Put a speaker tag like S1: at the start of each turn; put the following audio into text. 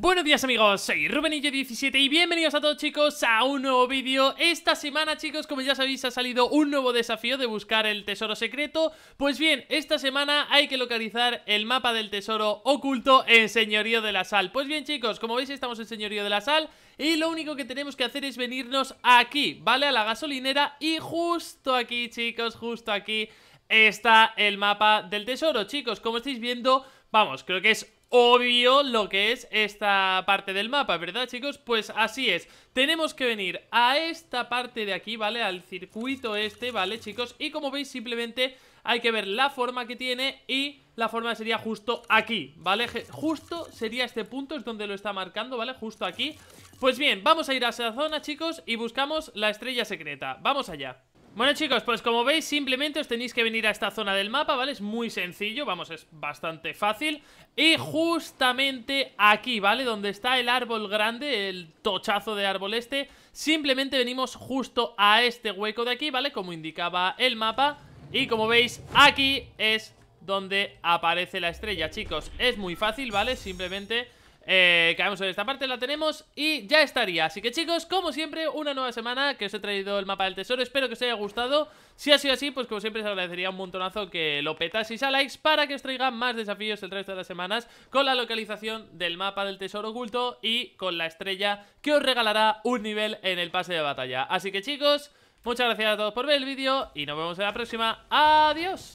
S1: Buenos días amigos, soy Rubenillo17 y bienvenidos a todos chicos a un nuevo vídeo Esta semana chicos, como ya sabéis, ha salido un nuevo desafío de buscar el tesoro secreto Pues bien, esta semana hay que localizar el mapa del tesoro oculto en Señorío de la Sal Pues bien chicos, como veis estamos en Señorío de la Sal y lo único que tenemos que hacer es venirnos aquí, ¿vale? A la gasolinera y justo aquí chicos, justo aquí está el mapa del tesoro Chicos, como estáis viendo... Vamos, creo que es obvio lo que es esta parte del mapa, ¿verdad chicos? Pues así es, tenemos que venir a esta parte de aquí, ¿vale? Al circuito este, ¿vale chicos? Y como veis simplemente hay que ver la forma que tiene y la forma sería justo aquí, ¿vale? Justo sería este punto, es donde lo está marcando, ¿vale? Justo aquí Pues bien, vamos a ir a esa zona chicos y buscamos la estrella secreta, vamos allá bueno chicos, pues como veis simplemente os tenéis que venir a esta zona del mapa, ¿vale? Es muy sencillo, vamos, es bastante fácil Y justamente aquí, ¿vale? Donde está el árbol grande, el tochazo de árbol este Simplemente venimos justo a este hueco de aquí, ¿vale? Como indicaba el mapa Y como veis, aquí es donde aparece la estrella, chicos Es muy fácil, ¿vale? Simplemente eh, en esta parte la tenemos y ya estaría Así que chicos, como siempre, una nueva semana que os he traído el mapa del tesoro Espero que os haya gustado Si ha sido así, pues como siempre os agradecería un montonazo que lo petaseis a likes Para que os traiga más desafíos el resto de las semanas Con la localización del mapa del tesoro oculto Y con la estrella que os regalará un nivel en el pase de batalla Así que chicos, muchas gracias a todos por ver el vídeo Y nos vemos en la próxima, adiós